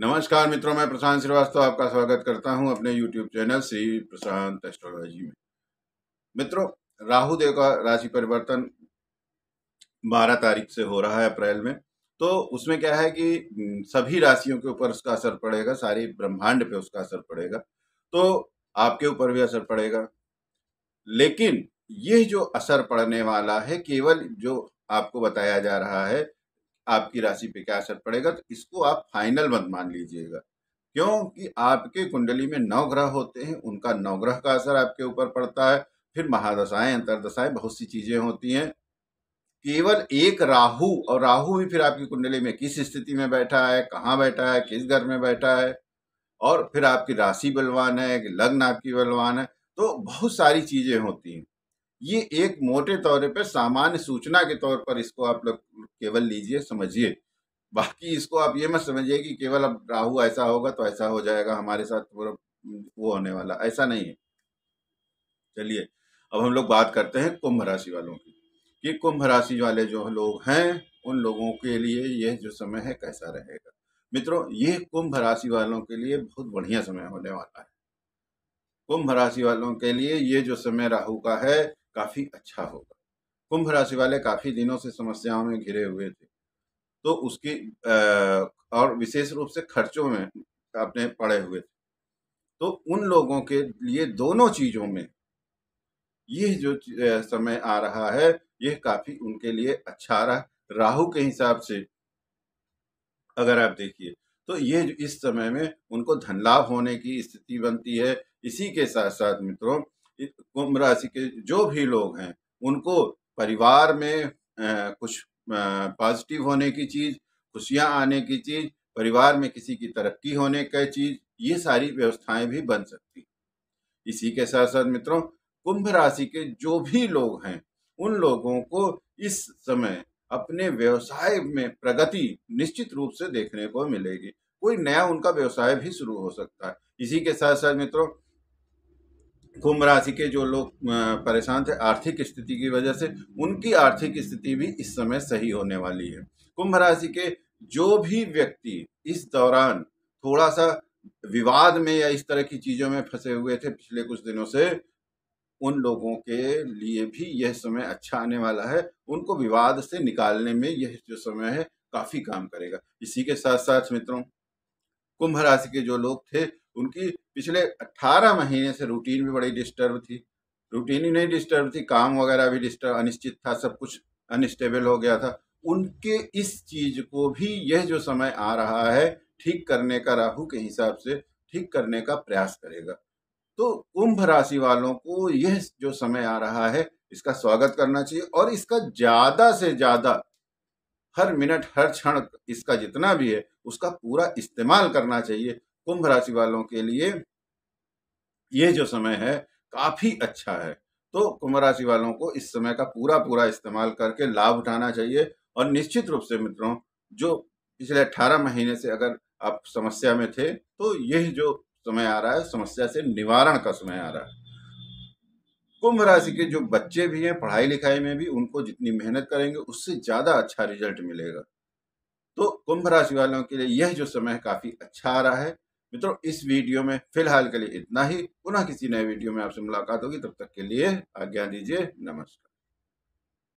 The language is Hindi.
नमस्कार मित्रों मैं प्रशांत श्रीवास्तव आपका स्वागत करता हूं अपने YouTube channel Shri Prashant astrology में मित्रों राहु देव का राशि परिवर्तन 12 तारीख से हो रहा है अप्रैल में तो उसमें क्या है कि सभी राशियों के ऊपर उसका असर पड़ेगा सारी ब्रह्मांड पे उसका असर पड़ेगा तो आपके ऊपर भी असर पड़ेगा लेकिन यह जो असर पड़ने वाला है केवल जो आपको बताया जा रहा है आपकी राशि पे क्या असर पड़ेगा तो इसको आप फाइनल मत मान लीजिएगा क्योंकि आपके कुंडली में नौ ग्रह होते हैं उनका नवग्रह का असर आपके ऊपर पड़ता है फिर महादशाएं अंतरदशाएं बहुत सी चीजें होती हैं केवल एक राहु और राहु भी फिर आपकी कुंडली में किस स्थिति में बैठा है कहाँ बैठा है किस घर में बैठा है और फिर आपकी राशि बलवान है लग्न आपकी बलवान है तो बहुत सारी चीजें होती हैं ये एक मोटे तौर पर सामान्य सूचना के तौर पर इसको आप लोग केवल लीजिए समझिए बाकी इसको आप ये मत समझिए कि केवल अब राहु ऐसा होगा तो ऐसा हो जाएगा हमारे साथ पूरा वो होने वाला ऐसा नहीं है चलिए अब हम लोग बात करते हैं कुंभ राशि वालों की कि कुंभ राशि वाले जो लोग हैं उन लोगों के लिए यह जो समय है कैसा रहेगा मित्रों ये कुंभ राशि वालों के लिए बहुत बढ़िया समय होने वाला है कुंभ राशि वालों के लिए ये जो समय राहु का है काफी अच्छा होगा कुंभ राशि वाले काफी दिनों से समस्याओं में घिरे हुए थे तो उसकी और विशेष रूप से खर्चों में अपने पड़े हुए थे तो उन लोगों के लिए दोनों चीजों में यह जो समय आ रहा है यह काफी उनके लिए अच्छा रहा राहु के हिसाब से अगर आप देखिए तो ये इस समय में उनको धन लाभ होने की स्थिति बनती है इसी के साथ साथ मित्रों कुंभ राशि के जो भी लोग हैं उनको परिवार में कुछ पॉजिटिव होने की चीज़ खुशियाँ आने की चीज़ परिवार में किसी की तरक्की होने का चीज़ ये सारी व्यवस्थाएं भी बन सकती इसी के साथ साथ मित्रों कुंभ राशि के जो भी लोग हैं उन लोगों को इस समय अपने व्यवसाय में प्रगति निश्चित रूप से देखने को मिलेगी कोई नया उनका व्यवसाय भी शुरू हो सकता है इसी के साथ साथ मित्रों कुंभ राशि के जो लोग परेशान थे आर्थिक स्थिति की वजह से उनकी आर्थिक स्थिति भी इस समय सही होने वाली है कुंभ राशि के जो भी व्यक्ति इस दौरान थोड़ा सा विवाद में या इस तरह की चीजों में फंसे हुए थे पिछले कुछ दिनों से उन लोगों के लिए भी यह समय अच्छा आने वाला है उनको विवाद से निकालने में यह जो समय है काफी काम करेगा इसी के साथ साथ मित्रों कुंभ राशि के जो लोग थे उनकी पिछले 18 महीने से रूटीन भी बड़ी डिस्टर्ब थी रूटीन ही नहीं डिस्टर्ब थी काम वगैरह भी डिस्टर्ब अनिश्चित था सब कुछ अनस्टेबल हो गया था उनके इस चीज को भी यह जो समय आ रहा है ठीक करने का राहु के हिसाब से ठीक करने का प्रयास करेगा तो कुंभ राशि वालों को यह जो समय आ रहा है इसका स्वागत करना चाहिए और इसका ज्यादा से ज्यादा हर मिनट हर क्षण इसका जितना भी है उसका पूरा इस्तेमाल करना चाहिए कुंभ राशि वालों के लिए यह जो समय है काफी अच्छा है तो कुंभ राशि वालों को इस समय का पूरा पूरा इस्तेमाल करके लाभ उठाना चाहिए और निश्चित रूप से मित्रों जो पिछले अट्ठारह महीने से अगर आप समस्या में थे तो यह जो समय आ रहा है समस्या से निवारण का समय आ रहा है कुंभ राशि के जो बच्चे भी हैं पढ़ाई लिखाई में भी उनको जितनी मेहनत करेंगे उससे ज्यादा अच्छा रिजल्ट मिलेगा तो कुंभ राशि वालों के लिए यह जो समय काफी अच्छा आ रहा है मित्रों इस वीडियो में फिलहाल के लिए इतना ही पुनः किसी नए वीडियो में आपसे मुलाकात होगी तब तक के लिए आज्ञा दीजिए नमस्कार